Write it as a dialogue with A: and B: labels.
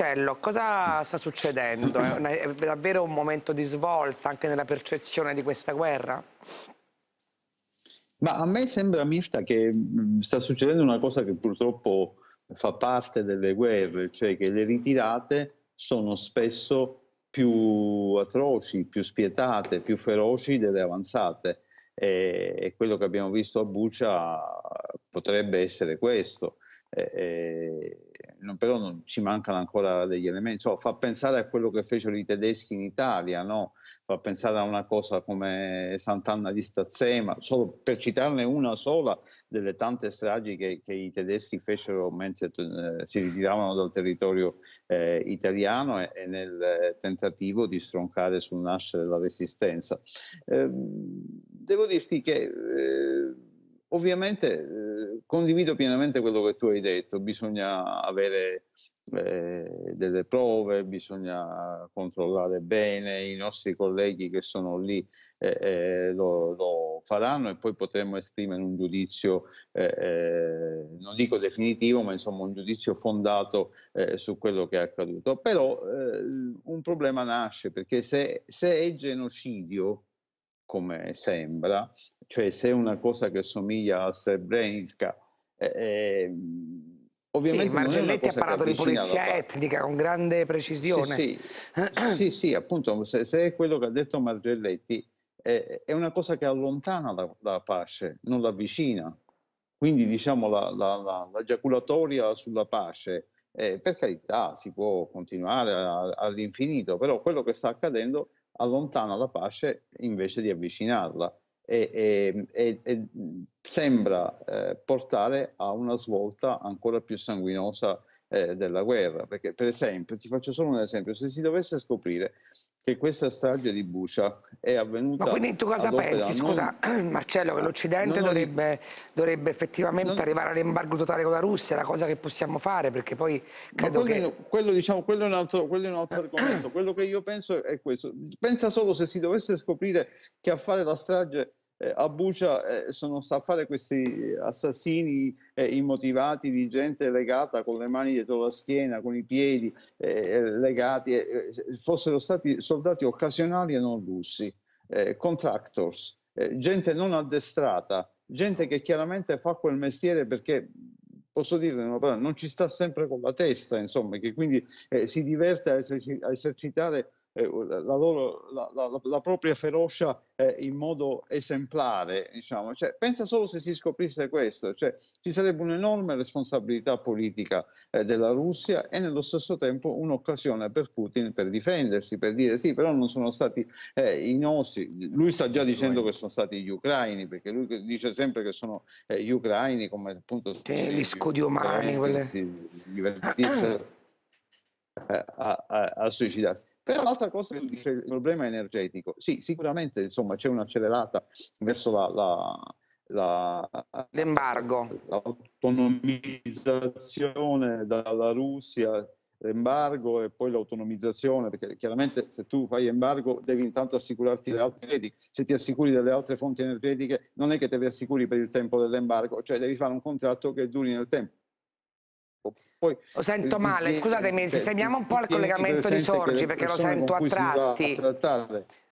A: Marcello, cosa sta succedendo? È, davvero un momento di svolta anche nella percezione di questa guerra? Ma a me sembra, Mirta, che mm, sta succedendo una cosa che purtroppo fa parte delle guerre, cioè che le ritirate sono spesso più atroci, più spietate, più feroci delle avanzate e, quello che abbiamo visto a Bucia potrebbe essere questo. E, non, però non, ci mancano ancora degli elementi, Insomma, fa pensare a quello che fecero i tedeschi in Italia, no? fa pensare a una cosa come Sant'Anna di Stazzema, solo per citarne una sola delle tante stragi che, che i tedeschi fecero mentre eh, si ritiravano dal territorio eh, italiano e, e, nel eh, tentativo di stroncare sul nascere la resistenza. Eh, devo dirti che eh, Ovviamente eh, condivido pienamente quello che tu hai detto, bisogna avere eh, delle prove, bisogna controllare bene, i nostri colleghi che sono lì eh, eh lo, lo, faranno e poi potremo esprimere un giudizio, eh, eh, non dico definitivo, ma insomma un giudizio fondato su quello che è accaduto. Però un problema nasce perché se, se è genocidio, come sembra, cioè se è una cosa che somiglia a Srebrenica, eh, ehm, Ovviamente sì, Marcelletti ha parlato di polizia etnica con grande precisione. Sì, sì, sì, sì appunto, se, se, è quello che ha detto Marcelletti, eh, è una cosa che allontana la, la pace, non l'avvicina. Quindi diciamo la, la, la giaculatoria sulla pace, eh, per carità, si può continuare all'infinito, però quello che sta accadendo è allontana la pace invece di avvicinarla e, e, e, e sembra eh, portare a una svolta ancora più sanguinosa eh, della guerra. Perché, per esempio, ti faccio solo un esempio, se si dovesse scoprire che questa strage di Bucia è avvenuta... Ma quindi tu cosa pensi, scusa non... Marcello, che ah, l'Occidente dovrebbe, dovrebbe, effettivamente non... arrivare all'embargo totale con la Russia, è la cosa che possiamo fare, perché poi credo quello, che... Quello, diciamo, quello, è un altro, quello è un altro argomento, quello che io penso è questo. Pensa solo se si dovesse scoprire che a fare la strage eh, a Bucia eh, sono sta a fare questi assassini eh, immotivati di gente legata con le mani dietro la schiena, con i piedi eh, legati, eh, eh, fossero stati soldati occasionali e non russi, contractors, gente non addestrata, gente che chiaramente fa quel mestiere perché posso dirle una parola, non ci sta sempre con la testa, insomma, che quindi si diverte a, eserci- a esercitare eh, la, loro, la, la, la, propria ferocia eh, in modo esemplare. Diciamo. Cioè, pensa solo se si scoprisse questo, cioè, ci sarebbe un'enorme responsabilità politica eh, della Russia e nello stesso tempo un'occasione per Putin per difendersi, per dire sì, però non sono stati eh, i nostri. Lui sta già dicendo che sono stati gli ucraini, perché lui dice sempre che sono eh, gli ucraini come appunto... Sì, gli scudi umani, quelle... divertirsi ah, ah. a, a, a suicidarsi. Però l'altra cosa che tu il problema energetico, sì, sicuramente insomma, c'è un'accelerata verso la, la la, l'embargo. L'autonomizzazione dalla Russia, l'embargo e poi l'autonomizzazione, perché chiaramente se tu fai embargo devi intanto assicurarti le altre reti, se ti assicuri delle altre fonti energetiche non è che te le assicuri per il tempo dell'embargo, cioè devi fare un contratto che duri nel tempo. Poi, lo sento male, scusatemi, eh, sistemiamo un po' il collegamento di Sorgi perché lo sento a tratti. A